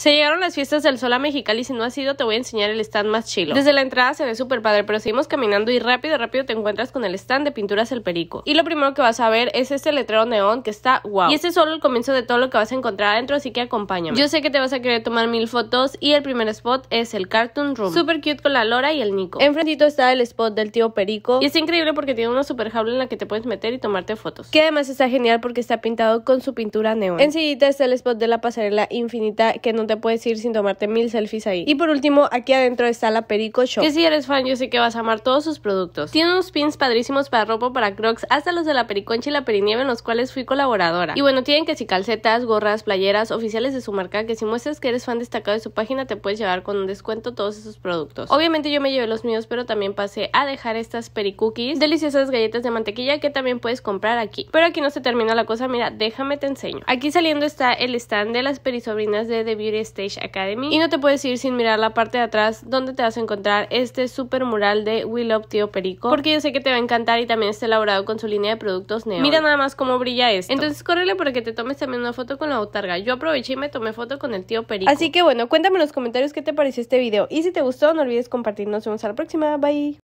Se llegaron las fiestas del sol a Mexicali. Si no has ido, te voy a enseñar el stand más chilo. Desde la entrada se ve súper padre, pero seguimos caminando y rápido, rápido te encuentras con el stand de pinturas El Perico. Y lo primero que vas a ver es este letrero neón que está wow. Y este es solo el comienzo de todo lo que vas a encontrar adentro, así que acompáñame. Yo sé que te vas a querer tomar mil fotos y el primer spot es el Cartoon Room. Súper cute con la Lora y el Nico. Enfrentito está el spot del tío Perico. Y es increíble porque tiene una super jaula en la que te puedes meter y tomarte fotos. Que además está genial porque está pintado con su pintura neón. Enseguida está el spot de la pasarela infinita que no te puedes ir sin tomarte mil selfies ahí. Y por último, aquí adentro está la Perico Shop, que si eres fan yo sé que vas a amar todos sus productos. Tiene unos pins padrísimos para ropa, para crocs, hasta los de la Periconcha y la Perinieve en los cuales fui colaboradora. Y bueno, tienen que si calcetas, gorras, playeras, oficiales de su marca, que si muestras que eres fan destacado de su página te puedes llevar con un descuento todos esos productos. Obviamente yo me llevé los míos, pero también pasé a dejar estas pericookies, deliciosas galletas de mantequilla que también puedes comprar aquí. Pero aquí no se termina la cosa, mira, déjame te enseño. Aquí saliendo está el stand de las perisobrinas de The Beauty Stage Academy. Y no te puedes ir sin mirar la parte de atrás donde te vas a encontrar este super mural de We Love Tío Perico, porque yo sé que te va a encantar y también está elaborado con su línea de productos neon, Mira nada más cómo brilla esto. Entonces córrele para que te tomes también una foto con la autarga, Yo aproveché y me tomé foto con el tío Perico. Así que bueno, cuéntame en los comentarios qué te pareció este video y si te gustó no olvides compartirnos, Nos vemos a la próxima. Bye.